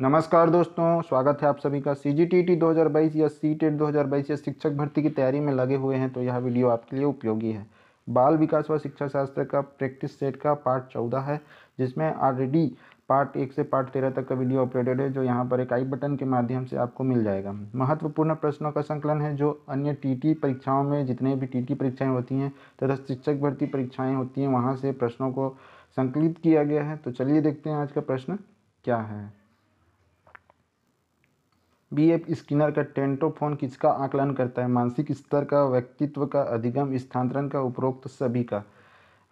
नमस्कार दोस्तों स्वागत है आप सभी का सी जी टी टी दो हज़ार बाईस या सी टेट e दो हज़ार बाईस या शिक्षक भर्ती की तैयारी में लगे हुए हैं तो यह वीडियो आपके लिए उपयोगी है बाल विकास व शिक्षा शास्त्र का प्रैक्टिस सेट का पार्ट चौदह है जिसमें ऑलरेडी पार्ट एक से पार्ट तेरह तक का वीडियो अपलोडेड है जो यहाँ पर एक आई बटन के माध्यम से आपको मिल जाएगा महत्वपूर्ण प्रश्नों का संकलन है जो अन्य टीटी परीक्षाओं में जितने भी टीटी परीक्षाएं होती हैं तथा शिक्षक भर्ती परीक्षाएं होती हैं वहाँ से प्रश्नों को संकलित किया गया है तो चलिए देखते हैं आज का प्रश्न क्या है बी एफ स्किनर का टेंटोफोन किसका आकलन करता है मानसिक स्तर का व्यक्तित्व का अधिगम स्थानांतरण का उपरोक्त तो सभी का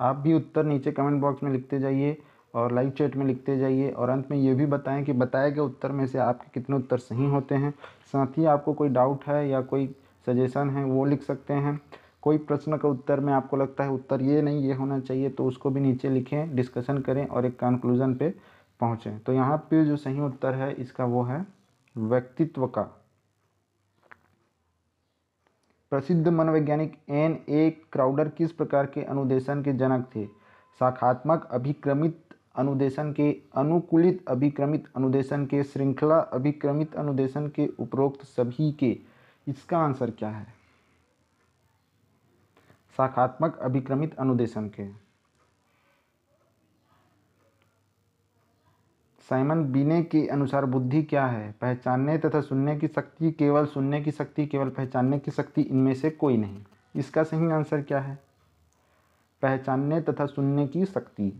आप भी उत्तर नीचे कमेंट बॉक्स में लिखते जाइए और लाइव चैट में लिखते जाइए और अंत में ये भी बताएं कि बताए गए उत्तर में से आपके कितने उत्तर सही होते हैं साथ ही आपको कोई डाउट है या कोई सजेशन है वो लिख सकते हैं कोई प्रश्न का उत्तर में आपको लगता है उत्तर ये नहीं ये होना चाहिए तो उसको भी नीचे लिखें डिस्कशन करें और एक कंक्लूज़न पे पहुँचें तो यहाँ पे जो सही उत्तर है इसका वो है व्यक्तित्व का प्रसिद्ध मनोवैज्ञानिक एन ए क्राउडर किस प्रकार के अनुदेशन के जनक थे शाखात्मक अभिक्रमित अनुदेशन के अनुकूलित अभिक्रमित अनुदेशन के श्रृंखला अभिक्रमित अनुदेशन के उपरोक्त सभी के इसका आंसर क्या है शाखात्मक अभिक्रमित अनुदेशन के साइमन बीने के अनुसार बुद्धि क्या है पहचानने तथा सुनने की शक्ति केवल सुनने की शक्ति केवल पहचानने की शक्ति इनमें से कोई नहीं इसका सही आंसर क्या है पहचानने तथा सुनने की शक्ति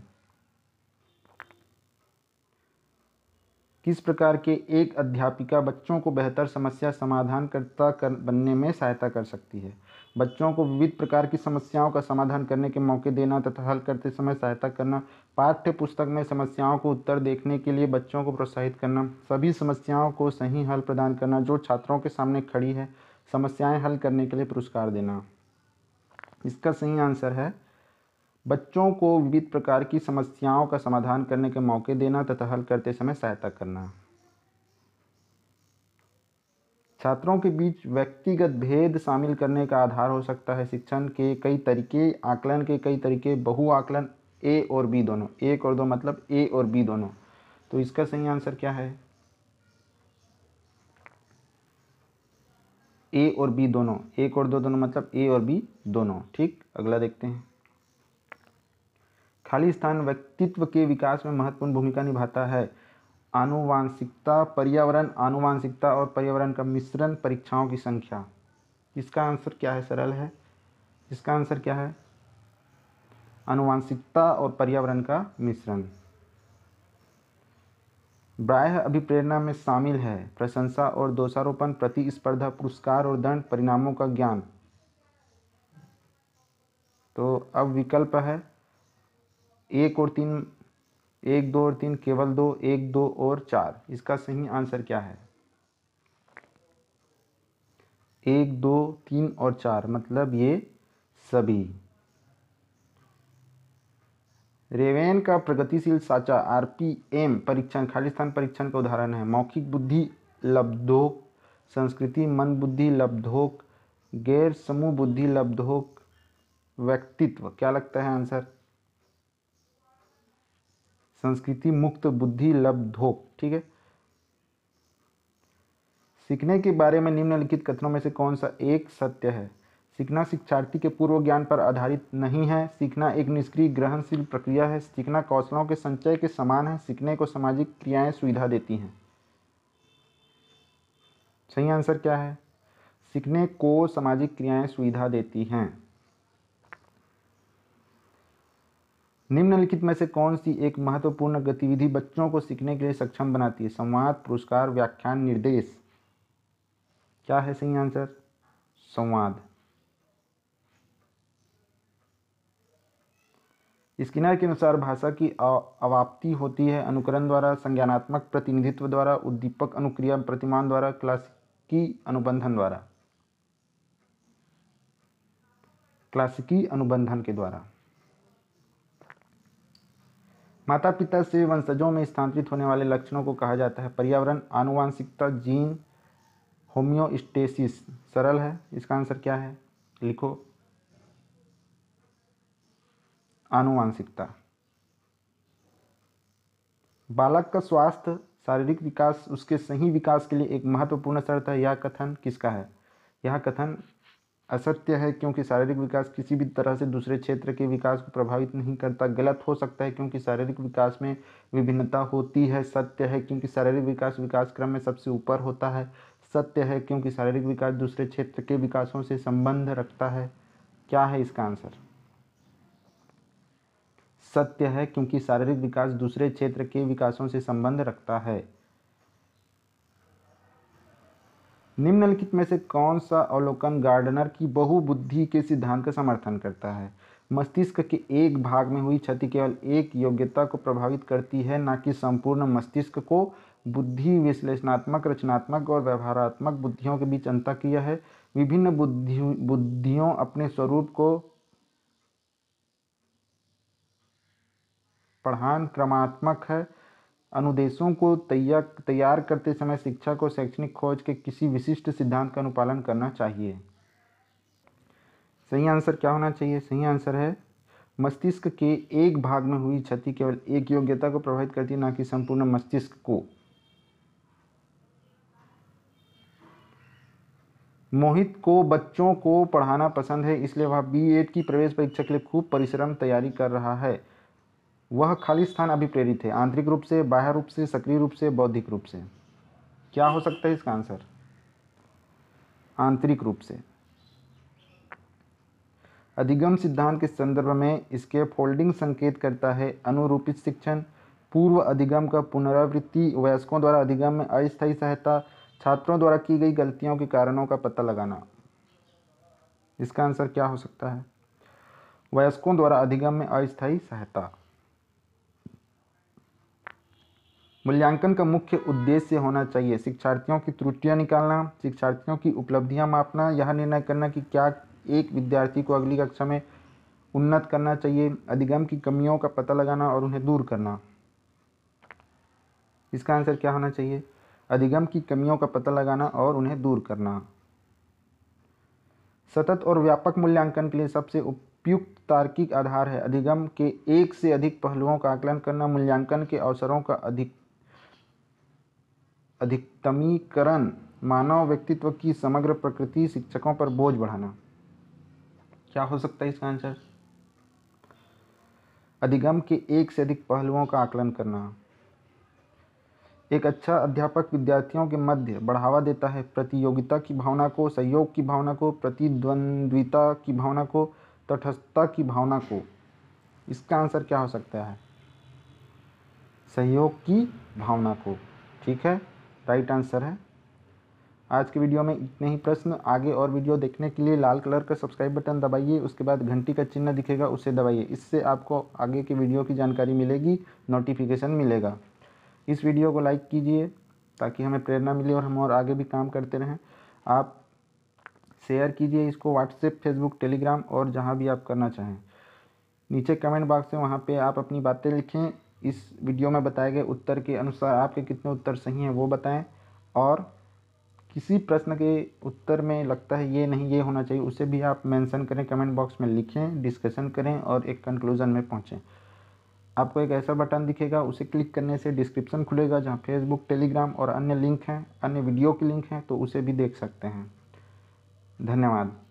किस प्रकार के एक अध्यापिका बच्चों को बेहतर समस्या समाधान करता कर बनने में सहायता कर सकती है बच्चों को विविध प्रकार की समस्याओं का समाधान करने के मौके देना तथा हल करते समय सहायता करना पाठ्य पुस्तक में समस्याओं को उत्तर देखने के लिए बच्चों को प्रोत्साहित करना सभी समस्याओं को सही हल प्रदान करना जो छात्रों के सामने खड़ी है समस्याएं हल करने के लिए पुरस्कार देना इसका सही आंसर है बच्चों को विविध प्रकार की समस्याओं का समाधान करने के मौके देना तथा हल करते समय सहायता करना छात्रों के बीच व्यक्तिगत भेद शामिल करने का आधार हो सकता है शिक्षण के कई तरीके आकलन के कई तरीके बहु आकलन ए और बी दोनों एक और दो मतलब ए और बी दोनों तो इसका सही आंसर क्या है ए और बी दोनों एक और दो दोनों मतलब ए और बी दोनों ठीक अगला देखते हैं खाली स्थान व्यक्तित्व के विकास में महत्वपूर्ण भूमिका निभाता है आनुवांशिकता पर्यावरण आनुवांशिकता और पर्यावरण का मिश्रण परीक्षाओं की संख्या इसका आंसर क्या है सरल है इसका आंसर क्या है आनुवांशिकता और पर्यावरण का मिश्रण ब्राह अभिप्रेरणा में शामिल है प्रशंसा और दोषारोपण प्रतिस्पर्धा पुरस्कार और दंड परिणामों का ज्ञान तो अब विकल्प है एक और तीन एक दो और तीन केवल दो एक दो और चार इसका सही आंसर क्या है एक दो तीन और चार मतलब ये सभी रेवेन का प्रगतिशील साचा आरपीएम परीक्षण खालिस्तान परीक्षण का उदाहरण है मौखिक बुद्धि लब्धोक संस्कृति मन बुद्धि लब्धोक गैर समूह बुद्धि लब्धोक व्यक्तित्व क्या लगता है आंसर संस्कृति मुक्त बुद्धि लब्धोक ठीक है सीखने के बारे में निम्नलिखित कथनों में से कौन सा एक सत्य है सीखना शिक्षार्थी के पूर्व ज्ञान पर आधारित नहीं है सीखना एक निष्क्रिय ग्रहणशील प्रक्रिया है सीखना कौशलों के संचय के समान है सीखने को सामाजिक क्रियाएं सुविधा देती हैं सही आंसर क्या है सीखने को सामाजिक क्रियाएं सुविधा देती हैं निम्नलिखित में से कौन सी एक महत्वपूर्ण गतिविधि बच्चों को सीखने के लिए सक्षम बनाती है संवाद पुरस्कार व्याख्यान निर्देश क्या है सही आंसर संवाद स्किनर के अनुसार भाषा की अवाप्ति होती है अनुकरण द्वारा संज्ञानात्मक प्रतिनिधित्व द्वारा उद्दीपक अनुक्रिया प्रतिमान द्वारा क्लासिकी अनुबंधन द्वारा क्लासिकी अनुबंधन के द्वारा माता पिता से वंशजों में स्थानांतरित होने वाले लक्षणों को कहा जाता है पर्यावरण आनुवांशिकता जीन होम्योस्टेसिस सरल है इसका आंसर क्या है लिखो आनुवांशिकता बालक का स्वास्थ्य शारीरिक विकास उसके सही विकास के लिए एक महत्वपूर्ण शर्त है यह कथन किसका है यह कथन असत्य है क्योंकि शारीरिक विकास किसी भी तरह से दूसरे क्षेत्र के विकास को प्रभावित नहीं करता गलत हो सकता है क्योंकि शारीरिक विकास में विभिन्नता होती है सत्य है क्योंकि शारीरिक विकास विकास क्रम में सबसे ऊपर होता है सत्य है क्योंकि शारीरिक विकास दूसरे क्षेत्र के विकासों से संबंध रखता है क्या है इसका आंसर सत्य है क्योंकि शारीरिक विकास दूसरे क्षेत्र के विकासों से संबंध रखता है निम्नलिखित में से कौन सा अवलोकन गार्डनर की बहुबुद्धि के सिद्धांत का समर्थन करता है मस्तिष्क के एक भाग में हुई क्षति केवल एक योग्यता को प्रभावित करती है न कि संपूर्ण मस्तिष्क को बुद्धि विश्लेषणात्मक रचनात्मक और व्यवहारात्मक बुद्धियों के बीच अंतर किया है विभिन्न बुद्धि बुद्धियों अपने स्वरूप को पढ़ान क्रमात्मक है अनुदेशों को तैयार तैयार करते समय शिक्षा को शैक्षणिक खोज के किसी विशिष्ट सिद्धांत का अनुपालन करना चाहिए सही आंसर क्या होना चाहिए सही आंसर है मस्तिष्क के एक भाग में हुई क्षति केवल एक योग्यता को प्रभावित करती है ना कि संपूर्ण मस्तिष्क को मोहित को बच्चों को पढ़ाना पसंद है इसलिए वह बी एड की प्रवेश परीक्षा के लिए खूब परिश्रम तैयारी कर रहा है वह खाली स्थान अभिप्रेरित है आंतरिक रूप से बाह्य रूप से सक्रिय रूप से बौद्धिक रूप से क्या हो सकता है इसका आंसर आंतरिक रूप से अधिगम सिद्धांत के संदर्भ में इसके फोल्डिंग संकेत करता है अनुरूपित शिक्षण पूर्व अधिगम का पुनरावृत्ति वयस्कों द्वारा अधिगम में अस्थायी सहायता छात्रों द्वारा की गई गलतियों के कारणों का पता लगाना इसका आंसर क्या हो सकता है वयस्कों द्वारा अधिगम में अस्थायी सहायता मूल्यांकन का मुख्य उद्देश्य होना चाहिए शिक्षार्थियों की त्रुटियां निकालना शिक्षार्थियों की उपलब्धियां मापना यह निर्णय करना कि क्या एक विद्यार्थी को अगली कक्षा में उन्नत करना चाहिए अधिगम की कमियों का पता लगाना और उन्हें दूर करना इसका आंसर क्या होना चाहिए अधिगम की कमियों का पता लगाना और उन्हें दूर करना सतत और व्यापक मूल्यांकन के लिए सबसे उपयुक्त तार्किक आधार है अधिगम के एक से अधिक पहलुओं का आकलन करना मूल्यांकन के अवसरों का अधिक अधिकतमीकरण मानव व्यक्तित्व की समग्र प्रकृति शिक्षकों पर बोझ बढ़ाना क्या हो सकता है इसका आंसर अधिगम के एक से अधिक पहलुओं का आकलन करना एक अच्छा अध्यापक विद्यार्थियों के मध्य बढ़ावा देता है प्रतियोगिता की भावना को सहयोग की भावना को प्रतिद्वंद्विता की भावना को तटस्थता की भावना को इसका आंसर क्या हो सकता है सहयोग की भावना को ठीक है राइट आंसर है आज के वीडियो में इतने ही प्रश्न आगे और वीडियो देखने के लिए लाल कलर का सब्सक्राइब बटन दबाइए उसके बाद घंटी का चिन्ह दिखेगा उसे दबाइए इससे आपको आगे के वीडियो की जानकारी मिलेगी नोटिफिकेशन मिलेगा इस वीडियो को लाइक कीजिए ताकि हमें प्रेरणा मिले और हम और आगे भी काम करते रहें आप शेयर कीजिए इसको व्हाट्सएप फेसबुक टेलीग्राम और जहाँ भी आप करना चाहें नीचे कमेंट बॉक्स में वहाँ पर आप अपनी बातें लिखें इस वीडियो में बताए गए उत्तर के अनुसार आपके कितने उत्तर सही हैं वो बताएं और किसी प्रश्न के उत्तर में लगता है ये नहीं ये होना चाहिए उसे भी आप मेंशन करें कमेंट बॉक्स में लिखें डिस्कशन करें और एक कंक्लूज़न में पहुँचें आपको एक ऐसा बटन दिखेगा उसे क्लिक करने से डिस्क्रिप्शन खुलेगा जहाँ फेसबुक टेलीग्राम और अन्य लिंक हैं अन्य वीडियो के लिंक हैं तो उसे भी देख सकते हैं धन्यवाद